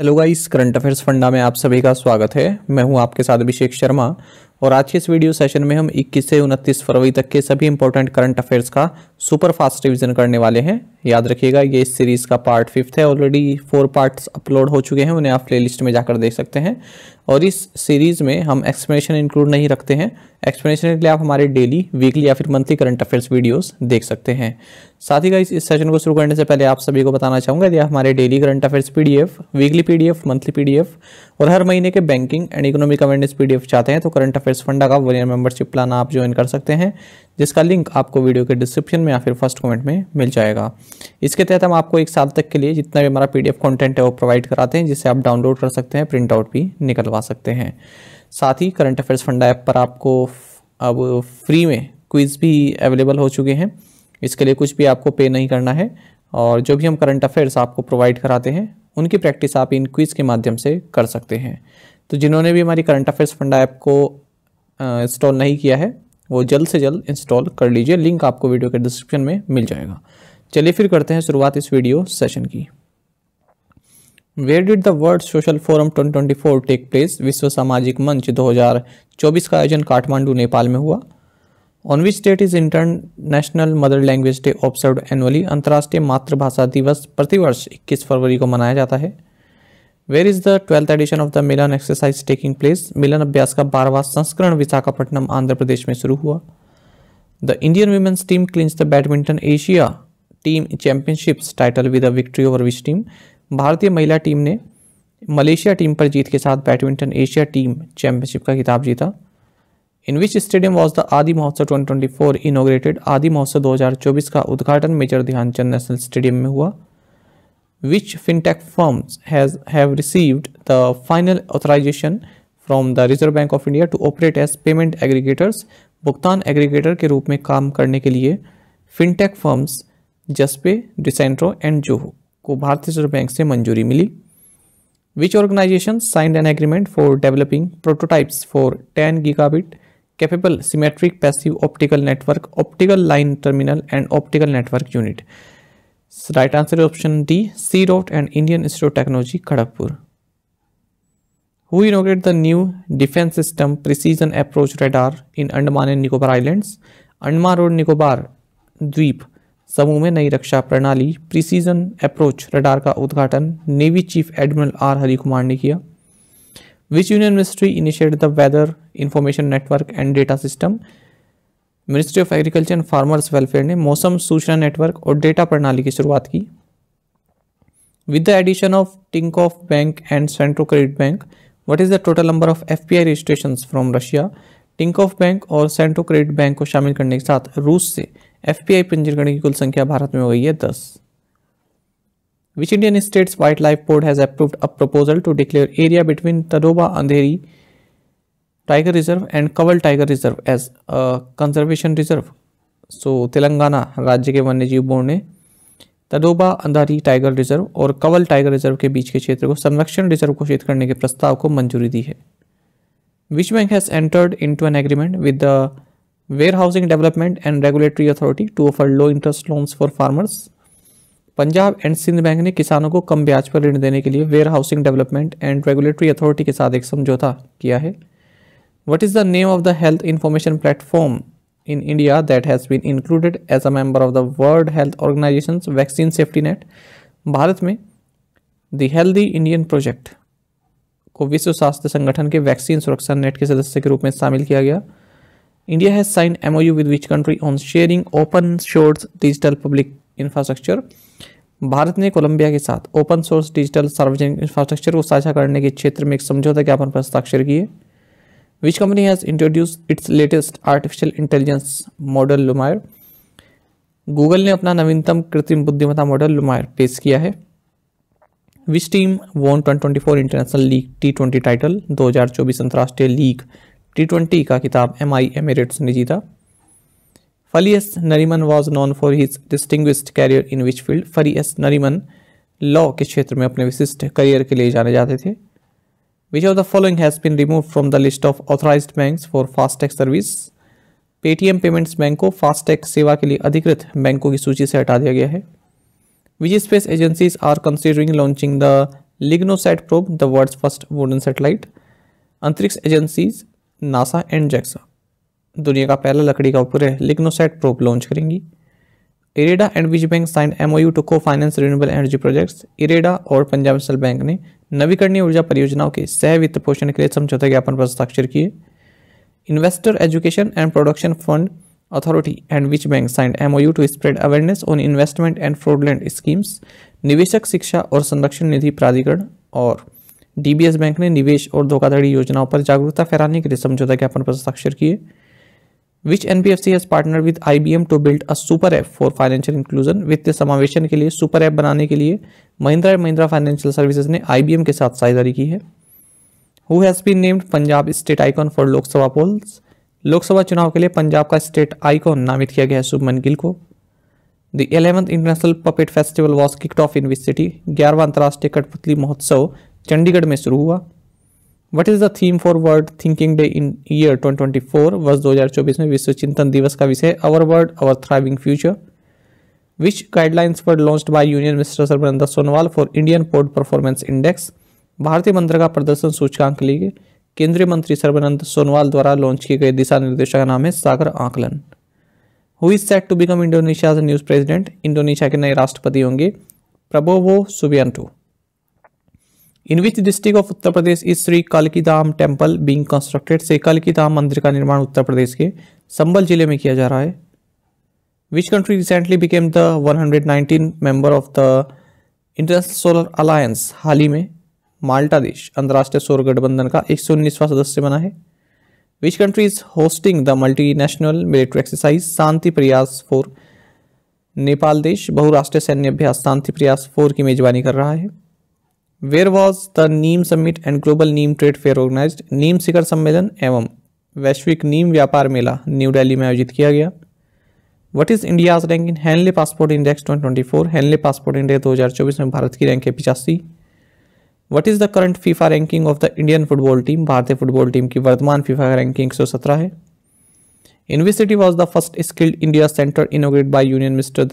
Hello guys current affairs फंडा में आप सभी का स्वागत है मैं हूं आपके साथ अभिषेक शर्मा और आज के इस वीडियो सेशन में हम 21 से 29 फरवरी तक के सभी इंपॉर्टेंट करंट अफेयर्स का सुपर फास्ट रिवीजन करने वाले हैं याद रखिएगा ये इस सीरीज़ का पार्ट फिफ्थ है ऑलरेडी फोर पार्ट्स अपलोड हो चुके हैं उन्हें आप प्लेलिस्ट में जाकर देख सकते हैं और इस सीरीज़ में हम एक्सप्लेनेशन इंक्लूड नहीं रखते हैं एक्सप्लेनेशन के लिए आप हमारे डेली वीकली या फिर मंथली करंट अफेयर्स वीडियोस देख सकते हैं साथ ही इस सेशन को शुरू करने से पहले आप सभी को बताना चाहूँगा यदि हमारे daily current affairs PDF weekly PDF monthly P और हर महीने के banking and economic awareness PDF चाहते हैं तो करंट अफेयर अफेयर्स फंडा का वन ईयर मेंबरशिप प्लान आप ज्वाइन कर सकते हैं जिसका लिंक आपको वीडियो के डिस्क्रिप्शन में या फिर फर्स्ट कमेंट में मिल जाएगा इसके तहत हम आपको एक साल तक के लिए जितना भी हमारा पीडीएफ कंटेंट है वो प्रोवाइड कराते हैं जिसे आप डाउनलोड कर सकते हैं प्रिंट आउट भी निकलवा सकते हैं साथ ही करंट अफेयर्स फंडा ऐप पर आपको अब फ्री में क्विज़ भी अवेलेबल हो चुके हैं इसके लिए कुछ भी आपको पे नहीं करना है और जो भी हम करंट अफेयर्स आपको प्रोवाइड कराते हैं उनकी प्रैक्टिस आप इन क्विज़ के माध्यम से कर सकते हैं तो जिन्होंने भी हमारी करंट अफेयर्स फंडा ऐप को इंस्टॉल नहीं किया है वो जल्द से जल्द इंस्टॉल कर लीजिए लिंक आपको वीडियो के डिस्क्रिप्शन में मिल जाएगा चलिए फिर करते हैं शुरुआत इस वीडियो सेशन की where did the world social forum 2024 take place विश्व सामाजिक मंच 2024 का आयोजन काठमांडू नेपाल में हुआ on which date is international mother language day observed annually अंतर्राष्ट्रीय मातृभाषा दिवस प्रतिवर्ष 21 फरवरी को मनाया जाता है where is the twelfth edition of the Milan exercise taking place Milan अभ्यास का बारहवा संस्करण विशाखापट्टनम आंध्र प्रदेश में शुरू हुआ the Indian women's team clinch the badminton Asia team championships title with a victory over which team भारतीय महिला टीम ने मलेशिया टीम पर जीत के साथ बैडमिंटन एशिया टीम चैंपियनशिप का खिताब जीता in which stadium was the Aadi Mahotsav 2024 inaugurated आदि महोत्सव 2024 का उद्घाटन मेजर ध्यानचंद नेशनल स्टेडियम में हुआ which fintech firms has have received the final authorization from the Reserve Bank of India to operate as payment aggregators भुगतान aggregator के रूप में काम करने के लिए fintech firms Juspay Decentro and Zoho को भारतीय रिजर्व बैंक से मंजूरी मिली which organisation signed an agreement for developing prototypes for ten gigabit capable symmetric passive optical network optical line terminal and optical network unit right answer option D C DOT and Indian institute technology Kharagpur who inaugurate the new defence system precision approach radar in Andaman and Nicobar islands Andaman और निकोबार द्वीप समूह में नई रक्षा प्रणाली precision approach radar का उद्घाटन navy chief admiral R Harikumar ने किया which union ministry initiate the weather information network and data system ministry of agriculture and farmers welfare ने मौसम सूचना नेटवर्क और डेटा प्रणाली की शुरुआत की with the addition of Tinkoff bank and Centro credit bank what is the total number of F P from Russia Tinkoff bank और Centro credit bank को शामिल करने के साथ रूस से एफ पी पंजीकरण की कुल संख्या भारत में हो गई है दस which Indian Indian wild life board has approved a proposal to declare area between Tadoba Andhari tiger reserve and Kawal tiger reserve as conservation reserve so Telangana राज्य के वन्य जीव बोर्ड ने तडोबा अंधारी टाइगर रिजर्व और कवल टाइगर रिजर्व के बीच के क्षेत्र को संरक्षण रिजर्व घोषित करने के प्रस्ताव को मंजूरी दी है विश्व bank has entered into an agreement with the warehousing development and regulatory authority to offer low interest loans for farmers Punjab and Sind bank ने किसानों को कम ब्याज पर ऋण देने के लिए warehousing development and regulatory authority के साथ एक समझौता किया है what is the name of the health information platform in India that has been included as a member of the World Health Organization's Vaccine Safety Net? भारत में the healthy Indian project को विश्व स्वास्थ्य संगठन के वैक्सीन सुरक्षा net के सदस्य के रूप में शामिल किया गया India has sign MoU with which country on sharing open source digital public infrastructure भारत ने कोलंबिया के साथ ओपन सोर्स डिजिटल सार्वजनिक इंफ्रास्ट्रक्चर को साझा करने के क्षेत्र में एक समझौता ज्ञापन पर हस्ताक्षर किए which company has introduced its latest artificial intelligence model Lumiere Google ने अपना नवीनतम कृत्रिम बुद्धिमत्ता मॉडल लुमायर पेश किया है which team won twenty twenty four international league T twenty title दो हज़ार चौबीस अंतर्राष्ट्रीय लीग टी ट्वेंटी का किताब एम आई एमिरेट्स ने जीता Fali S Nariman was known for his distinguished career in which field Fali S Nariman law के क्षेत्र में अपने विशिष्ट करियर के लिए जाने जाते थे Which of the following has been removed from the list of authorized banks for FASTag service Paytm payments bank को फास्टैग सेवा के लिए अधिकृत बैंकों की सूची से हटा दिया गया है which space agencies are considering launching the LignoSat probe the world's first wooden satellite अंतरिक्ष एजेंसीज नासा एंड जैक्सा दुनिया का पहला लकड़ी का उपग्रह लिग्नोसैट प्रोब लॉन्च करेंगी IREDA and which bank sign MoU to co finance renewable energy projects IREDA और Punjab national bank ने नवीकरणीय ऊर्जा परियोजनाओं के सह वित्त पोषण के लिए समझौते ज्ञापन पर हस्ताक्षर किए investor education and production fund authority and which bank signed you to spread awareness on investment and fraudulent schemes निवेशक शिक्षा और संरक्षण निधि प्राधिकरण और डी बी एस बैंक ने निवेश और धोखाधड़ी योजनाओं पर जागरूकता फैलाने के लिए समझौता ज्ञापन पर हस्ताक्षर किए which N P F C as partner with I B M to build a super app for financial inclusion वित्तीय समावेशन के लिए सुपर ऐप बनाने के लिए Mahindra and Mahindra financial services ने आई के साथ साझेदारी की है who has been named Punjab state icon for Lok Sabha polls Lok Sabha चुनाव के लिए पंजाब का स्टेट आइकॉन नामित किया गया है शुभमन गिल को the eleventh international puppet festival was kicked off in which city ग्यारहवा अंतर्राष्ट्रीय कठपुतली महोत्सव चंडीगढ़ में शुरू हुआ what is the theme for world thinking day in year 2024 वर्ष 2024 में विश्व चिंतन दिवस का विषय our world our thriving future which guidelines were launched by union minister sarbananda Sonowal for Indian Port Performance Index भारतीय मंत्र का प्रदर्शन सूचकांक लिए केंद्रीय मंत्री सर्बानंद सोनोवाल द्वारा लॉन्च किए गए दिशा निर्देशों का नाम है Sagar Ankalan who is set to become Indonesia news president Indonesia के नए राष्ट्रपति होंगे Prabowo Subianto in which district of Uttar Pradesh is Shri कालकी धाम टेम्पल बींग कंस्ट्रक्टेड से कालकी धाम मंदिर का निर्माण उत्तर प्रदेश के संबल जिले में किया जा रहा है which country recently became the 119 member of the international solar alliance हाल ही में माल्टा देश अंतर्राष्ट्रीय सौर गठबंधन का एक सौ सदस्य बना है which country is hosting the multi national military exercise Shanti Prayas four Nepal देश बहुराष्ट्रीय सैन्य अभ्यास शांति प्रयास फोर की मेजबानी कर रहा है where was the neem summit and global neem trade fair organise नीम शिखर सम्मेलन एवं वैश्विक नीम व्यापार मेला न्यू डेली में आयोजित किया गया what is India's rank in Henley passport index 2024 twenty Henley passport index 2024 में भारत की रैंक है पिचासी what is the current FIFA ranking of the Indian football team भारतीय फुटबॉल टीम की वर्तमान फीफा रैंकिंग 117 है university was the first skilled India centre inaugurate by union minister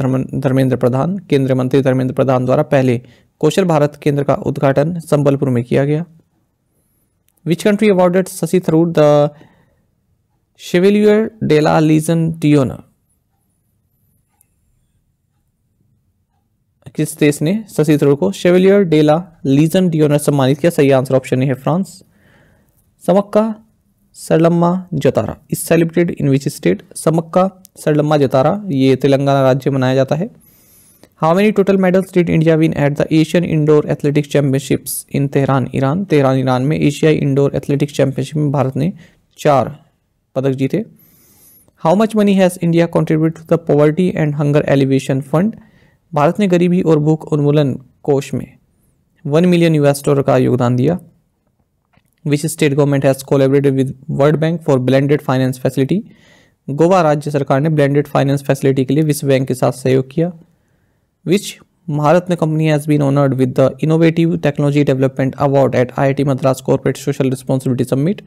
Dharmendra Pradhan केंद्रीय मंत्री धर्मेंद्र प्रधान द्वारा पहले कौशल भारत केंद्र का उद्घाटन संबलपुर में किया गया which country awarded Shashi Tharoor the chevalier de la legion d'honneur किस देश ने शशि थरूर को शेवलियर डेला लीजन डियोनर सम्मानित किया सही आंसर ऑप्शन है France Sammakka Saralamma Jatara is celebrated in which state Sammakka Saralamma Jatara ये तेलंगाना राज्य मनाया जाता है how many total medals did India win at the Asian indoor athletics championships in Tehran Iran Tehran Iran में एशियाई इंडोर एथलेटिक्स चैंपियनशिप में भारत ने चार पदक जीते how much money has India contribute to the poverty and hunger alleviation fund भारत ने गरीबी और भूख उन्मूलन कोष में वन मिलियन यूएस डॉलर का योगदान दिया which state government has collaborated with world bank for blended finance facility Goa राज्य सरकार ने ब्लेंडेड फाइनेंस फैसिलिटी के लिए विश्व बैंक के साथ सहयोग किया विच भारत ने company has been honoured with the innovative technology development award at I Madras corporate social responsibility summit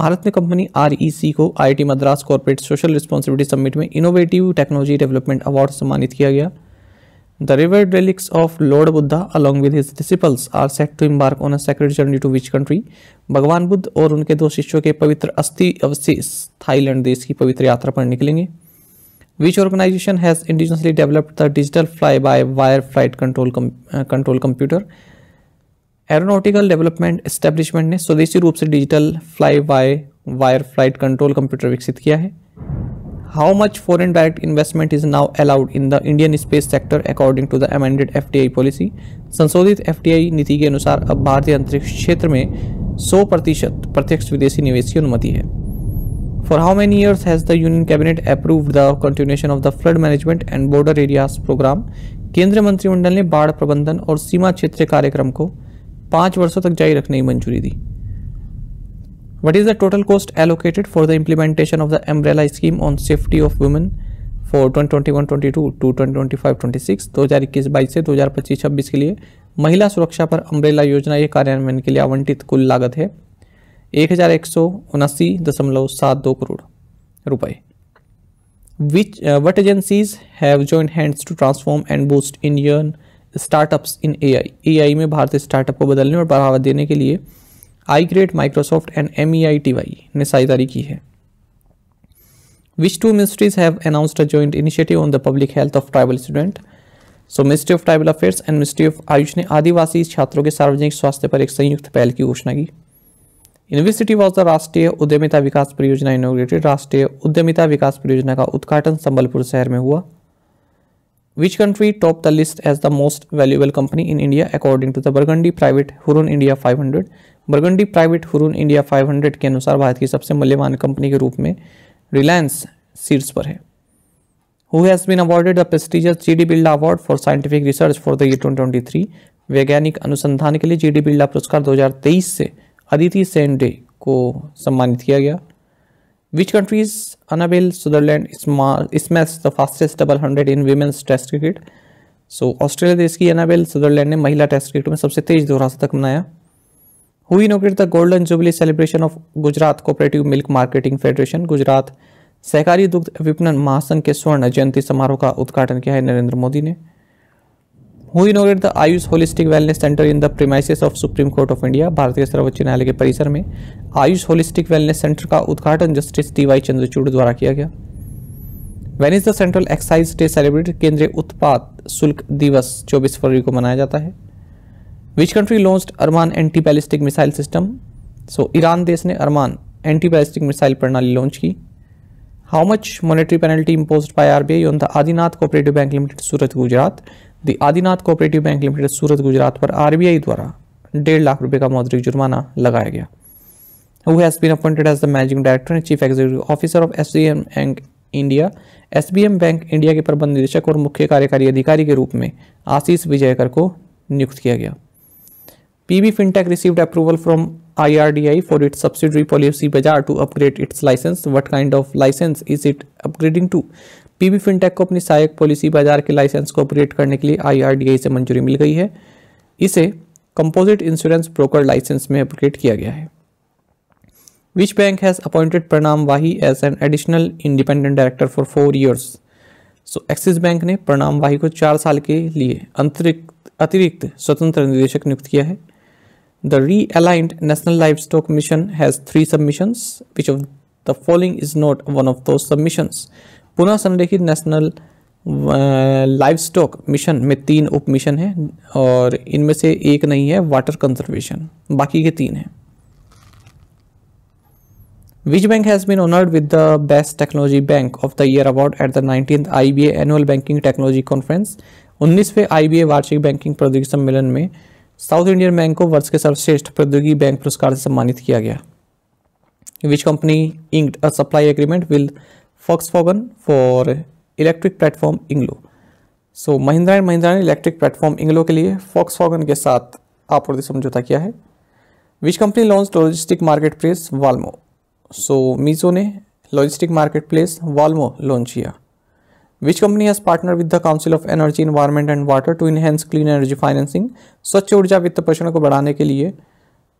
भारत ने कंपनी आरईसी e को T Madras corporate social responsibility summit में इनोवेटिव टेक्नोलॉजी डेवलपमेंट अवार्ड सम्मानित किया गया The revered relics of Lord Buddha along with his disciples are set to embark on a sacred journey to which country? भगवान बुद्ध और उनके दो शिष्यों के पवित्र अस्थि अवशेष थाईलैंड देश की पवित्र यात्रा पर निकलेंगे Which organization has indigenously developed the digital fly by wire flight control com uh, control computer? Aeronautical Development Establishment ने स्वदेशी रूप से digital fly by wire flight control computer विकसित किया है how much foreign direct investment is now allowed in the Indian space sector according to the amended F T I policy संशोधित F T I नीति के अनुसार अब भारतीय अंतरिक्ष क्षेत्र में सौ प्रतिशत प्रत्यक्ष विदेशी निवेश की अनुमति है for how many years has the union cabinet approve the continuation of the flood management and border areas programme केंद्रीय मंत्रिमंडल ने बाढ़ प्रबंधन और सीमा क्षेत्रीय कार्यक्रम को पाँच वर्षों तक जारी रखने की मंजूरी दी What is the total cost allocated for the implementation of the umbrella scheme on safety of women for twenty twenty one twenty two to twenty दो हज़ार इक्कीस बाईस से दो हज़ार पच्चीस छब्बीस के लिए महिला सुरक्षा पर अम्ब्रेला योजना के कार्यान्वयन के लिए आवंटित कुल लागत है एक हज़ार एक सौ उनासी दशमलव सात दो करोड़ रुपए which what agencies have joined hands to transform and boost Indian startups in A I A I में भारतीय स्टार्टअप को बदलने और बढ़ावा देने के लिए आई ग्रेड Microsoft and M E I T Y ने साझेदारी की है which two ministries have announced a joint initiative on the public health of tribal student so ministry of tribal affairs and ministry of Ayush ने आदिवासी छात्रों के सार्वजनिक स्वास्थ्य पर एक संयुक्त पहल की घोषणा की यूनिवर्सिटी वॉज द राष्ट्रीय उद्यमिता विकास परियोजना इनोग्रेटेड राष्ट्रीय उद्यमिता विकास परियोजना का उद्घाटन संबलपुर शहर में हुआ which country top the list as the most valuable company in India according to the Burgundy private Hurun India five hundred Burgundy private Hurun India 500 के अनुसार भारत की सबसे मूल्यवान कंपनी के रूप में रिलायंस शीर्ष पर है who has been awarded the prestigious G D award for scientific research for the year twenty वैज्ञानिक अनुसंधान के लिए जी डी बिल्डा पुरस्कार 2023 से अदिति सेंडे को सम्मानित किया गया which countries Annabel Sutherland smash the fastest double hundred in women's test cricket so Australia देश की अनाबेल स्विटरलैंड ने महिला टेस्ट क्रिकेट में सबसे तेज दोहरा शतक बनाया who inaugurated the golden jubilee celebration of gujarat cooperative milk marketing federation gujarat सहकारी दुग्ध विपणन महासंघ के स्वर्ण जयंती समारोह का उद्घाटन किया है नरेंद्र मोदी ने who inaugurate the Ayush holistic wellness centre in the premises of supreme court of India भारतीय सर्वोच्च न्यायालय के परिसर में आयुष होलिस्टिक वेलनेस सेंटर का उद्घाटन जस्टिस डी वाई चंद्रचूड़ द्वारा किया गया when is the central excise day celebrate केंद्रीय उत्पाद शुल्क दिवस 24 फरवरी को मनाया जाता है which country launched Arman anti ballistic missile system so Iran देश ने अरमान एंटी बैलिस्टिक मिसाइल प्रणाली लॉन्च की how much monetary penalty impose by R B I on the Adinath cooperative bank limited Surat Gujarat the Adinath cooperative bank limited Surat Gujarat पर R B आई द्वारा डेढ़ लाख रुपये का मौद्रिक जुर्माना लगाया गया who has been appointed as the managing director and chief executive officer of SBM Bank India SBM bank India के प्रबंध निदेशक और मुख्य कार्यकारी अधिकारी के रूप में आशीष विजयकर को नियुक्त किया गया PB FinTech received approval from IRDI for its subsidiary Policy Bazaar to upgrade its license. What kind of license is it upgrading to? PB fintech को अपनी सहायक पॉलिसी बाजार के लाइसेंस को अपग्रेड करने के लिए आईआरडीआई से मंजूरी मिल गई है इसे कंपोजिट इंश्योरेंस ब्रोकर लाइसेंस में अपग्रेड किया गया है which bank has appointed Pranam Wahi as an additional independent director for four years so Axis bank ने प्रणाम वाही को चार साल के लिए अंतरिक्त अतिरिक्त स्वतंत्र निदेशक नियुक्त किया है the realigned national livestock mission has three submissions which of the following is not one of those submissions puna sanrekhit national livestock mission में तीन उप मिशन है और इनमें से एक नहीं है वाटर कंजर्वेशन बाकी के तीन है which bank has been honoured with the best technology bank of the year award at the nineteen I B annual banking technology conference उन्नीसवे आई बी ए वार्षिक बैंकिंग प्रौद्योगिक सम्मेलन में साउथ इंडियन बैंक को वर्ष के सर्वश्रेष्ठ प्रौद्योगिकी बैंक पुरस्कार से सम्मानित किया गया which company inked a supply agreement with Volkswagen for electric platform INGLO so Mahindra and Mahindra ने इलेक्ट्रिक प्लेटफॉर्म इंग्लो के लिए फॉगन के साथ आपूर्ति समझौता किया है which company launch logistic marketplace Valmo so Meesho ने logistic marketplace Valmo launch किया which company has partner with the council of energy Environment and water to enhance clean energy financing स्वच्छ ऊर्जा वित्त पोषण को बढ़ाने के लिए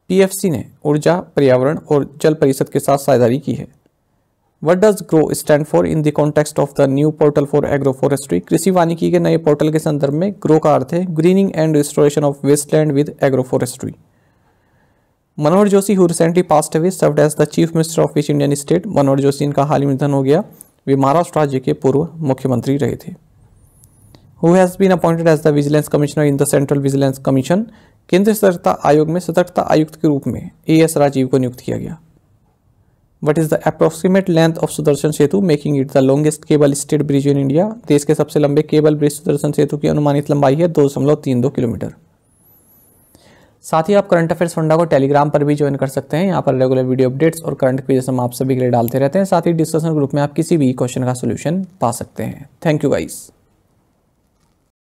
पीएफसी ने ऊर्जा पर्यावरण और जल परिषद के साथ साझेदारी की है वट डज ग्रो stand for in the context of the new portal for agroforestry कृषि वानिकी के नए पोर्टल के संदर्भ में ग्रो का अर्थ है greening and restoration of wasteland with agroforestry Manohar Joshi who recently passed away served as the chief minister of east Indian state Manohar Joshi इनका हाल ही निधन हो गया वे महाराष्ट्र राज्य के पूर्व मुख्यमंत्री रहे थे who has been appointed as the vigilance commissioner in the central vigilance commission केंद्रीय सतर्कता आयोग में सतर्कता आयुक्त के रूप में ए एस राजीव को नियुक्त किया गया what is the approximate length of Sudarshan Setu making it the longest cable stayed bridge in India देश के सबसे लंबे केबल ब्रिज सुदर्शन सेतु की अनुमानित लंबाई है दो दशमलव तीन दो किलोमीटर साथ ही आप करंट अफेयर्स फंडा को टेलीग्राम पर भी ज्वाइन कर सकते हैं यहाँ पर रेगुलर वीडियो अपडेट्स और करंट पेजेस हम आप सभी के लिए डालते रहते हैं साथ ही डिस्कशन ग्रुप में आप किसी भी क्वेश्चन का सोल्यूशन पा सकते हैं थैंक यू गाइज़